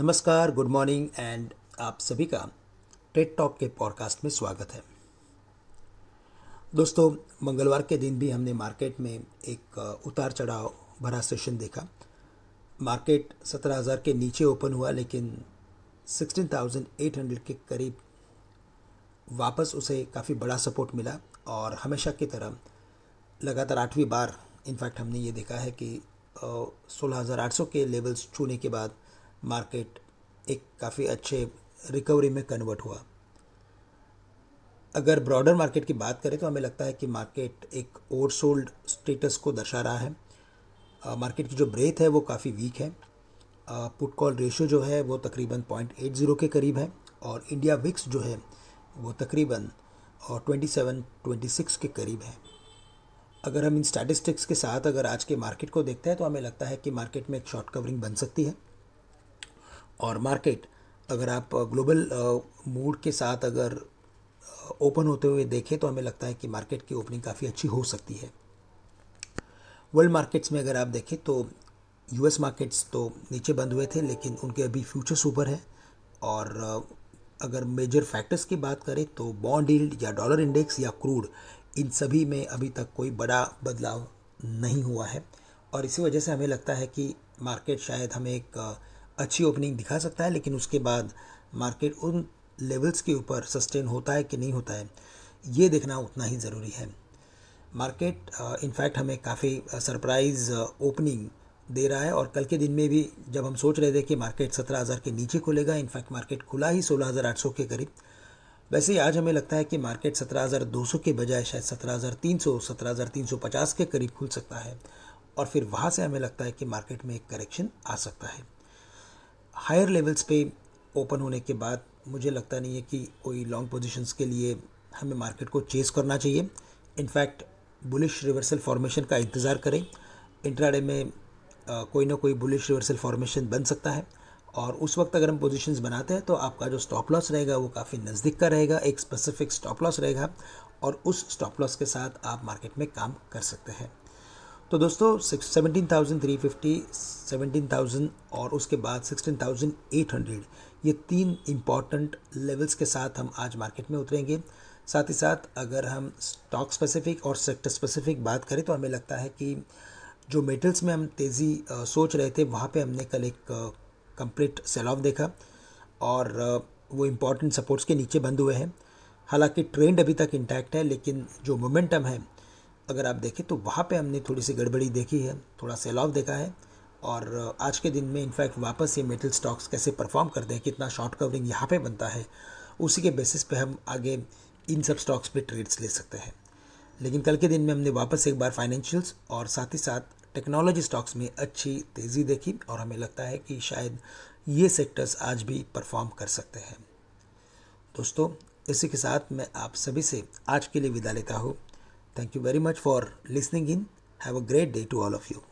नमस्कार good morning and आप सभी का ट्रेड टॉक के पॉडकास्ट में स्वागत है दोस्तों मंगलवार के दिन भी हमने मार्केट में एक uh, उतार चढ़ाव भरा सेशन देखा मार्केट 17,000 के नीचे ओपन हुआ लेकिन 16,800 के करीब वापस उसे काफ़ी बड़ा सपोर्ट मिला और हमेशा की तरह लगातार आठवीं बार इनफैक्ट हमने ये देखा है कि uh, सोलह के लेवल्स छूने के बाद मार्केट एक काफ़ी अच्छे रिकवरी में कन्वर्ट हुआ अगर ब्रॉडर मार्केट की बात करें तो हमें लगता है कि मार्केट एक ओवरसोल्ड स्टेटस को दर्शा रहा है मार्केट की जो ब्रेथ है वो काफ़ी वीक है पुट कॉल रेशियो जो है वो तकरीबन पॉइंट एट ज़ीरो के करीब है और इंडिया विक्स जो है वो तकरीबन और ट्वेंटी सेवन ट्वेंटी सिक्स के करीब है अगर हम इन स्टैटिस्टिक्स के साथ अगर आज के मार्केट को देखते हैं तो हमें लगता है कि मार्केट में एक शॉर्ट कवरिंग बन सकती है और मार्केट अगर आप ग्लोबल मूड के साथ अगर ओपन होते हुए देखें तो हमें लगता है कि मार्केट की ओपनिंग काफ़ी अच्छी हो सकती है वर्ल्ड मार्केट्स में अगर आप देखें तो यूएस मार्केट्स तो नीचे बंद हुए थे लेकिन उनके अभी फ्यूचर्स ऊपर हैं और अगर मेजर फैक्टर्स की बात करें तो बॉन्ड यील्ड या डॉलर इंडेक्स या क्रूड इन सभी में अभी तक कोई बड़ा बदलाव नहीं हुआ है और इसी वजह से हमें लगता है कि मार्केट शायद हमें एक अच्छी ओपनिंग दिखा सकता है लेकिन उसके बाद मार्केट उन लेवल्स के ऊपर सस्टेन होता है कि नहीं होता है ये देखना उतना ही ज़रूरी है मार्केट इनफैक्ट uh, हमें काफ़ी सरप्राइज़ ओपनिंग दे रहा है और कल के दिन में भी जब हम सोच रहे थे कि मार्केट सत्रह हज़ार के नीचे खुलेगा इनफैक्ट मार्केट खुला ही सोलह हज़ार आठ सौ के करीब वैसे ही आज हमें लगता है कि मार्केट सत्रह हज़ार दो सौ के बजाय शायद सत्रह हज़ार तीन सौ सत्रह हज़ार तीन सौ पचास के करीब खुल सकता है और फिर वहाँ से हमें लगता है कि मार्केट में एक करेक्शन आ सकता है हायर लेवल्स पे ओपन होने के बाद मुझे लगता नहीं है कि कोई लॉन्ग पोजीशंस के लिए हमें मार्केट को चेस करना चाहिए इनफैक्ट बुलिश रिवर्सल फॉर्मेशन का इंतज़ार करें इंट्राडे में आ, कोई ना कोई बुलिश रिवर्सल फॉर्मेशन बन सकता है और उस वक्त अगर हम पोजीशंस बनाते हैं तो आपका जो स्टॉप लॉस रहेगा वो काफ़ी नज़दीक का रहेगा एक स्पेसिफिक स्टॉप लॉस रहेगा और उस स्टॉप लॉस के साथ आप मार्केट में काम कर सकते हैं तो दोस्तों seventeen thousand three fifty seventeen thousand और उसके बाद सिक्सटीन थाउजेंड एट हंड्रेड ये तीन इम्पॉर्टेंट लेवल्स के साथ हम आज मार्केट में उतरेंगे साथ ही साथ अगर हम स्टॉक स्पेसिफिक और सेक्टर स्पेसिफिक बात करें तो हमें लगता है कि जो मेटल्स में हम तेज़ी सोच रहे थे वहाँ पे हमने कल एक कंप्लीट सेल ऑफ देखा और वो इम्पॉर्टेंट सपोर्ट्स के नीचे बंद हुए हैं हालांकि ट्रेंड अभी तक इंटैक्ट है लेकिन जो मोमेंटम है अगर आप देखें तो वहाँ पे हमने थोड़ी सी गड़बड़ी देखी है थोड़ा सेल ऑफ देखा है और आज के दिन में इनफैक्ट वापस ये मेटल स्टॉक्स कैसे परफॉर्म करते हैं कितना शॉर्ट कवरिंग यहाँ पे बनता है उसी के बेसिस पे हम आगे इन सब स्टॉक्स पे ट्रेड्स ले सकते हैं लेकिन कल के दिन में हमने वापस एक बार फाइनेंशियल्स और साथ ही साथ टेक्नोलॉजी स्टॉक्स में अच्छी तेज़ी देखी और हमें लगता है कि शायद ये सेक्टर्स आज भी परफॉर्म कर सकते हैं दोस्तों इसी के साथ मैं आप सभी से आज के लिए विदा लेता हूँ Thank you very much for listening in. Have a great day to all of you.